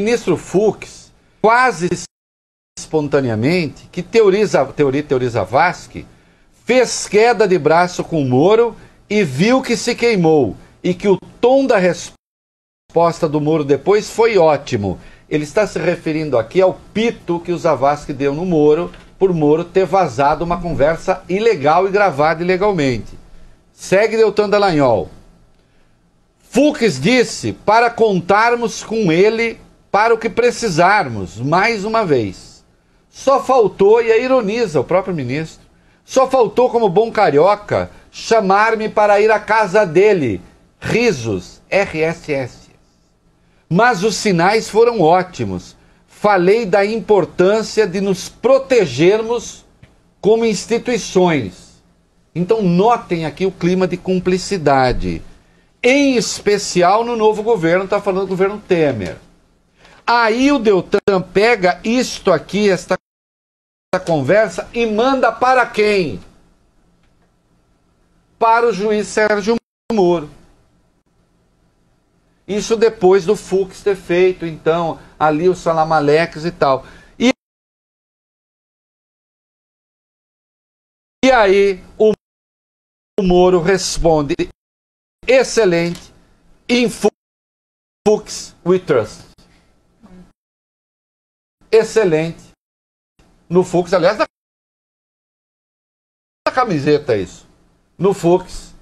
ministro Fux, quase espontaneamente, que teoriza, teoria, teoriza Vasque, fez queda de braço com o Moro e viu que se queimou e que o tom da resposta do Moro depois foi ótimo. Ele está se referindo aqui ao pito que o Zavascki deu no Moro por Moro ter vazado uma conversa ilegal e gravada ilegalmente. Segue Deltan Dallagnol. Fux disse para contarmos com ele para o que precisarmos, mais uma vez. Só faltou, e aí ironiza o próprio ministro, só faltou, como bom carioca, chamar-me para ir à casa dele. Risos, RSS. Mas os sinais foram ótimos. Falei da importância de nos protegermos como instituições. Então, notem aqui o clima de cumplicidade. Em especial no novo governo, está falando do governo Temer. Aí o Deltan pega isto aqui, esta, esta conversa, e manda para quem? Para o juiz Sérgio Moro. Isso depois do Fux ter feito, então, ali os Salamaleques e tal. E, e aí o, o Moro responde: excelente, em Fux we trust excelente no Fux. Aliás, da camiseta é isso. No Fux,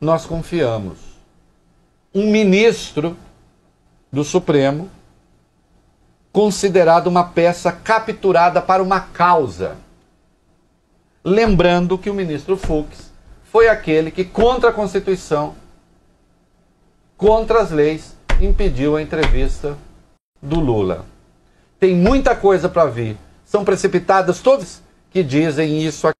nós confiamos. Um ministro do Supremo, considerado uma peça capturada para uma causa. Lembrando que o ministro Fux foi aquele que, contra a Constituição, contra as leis, impediu a entrevista do Lula tem muita coisa para ver São precipitadas todos que dizem isso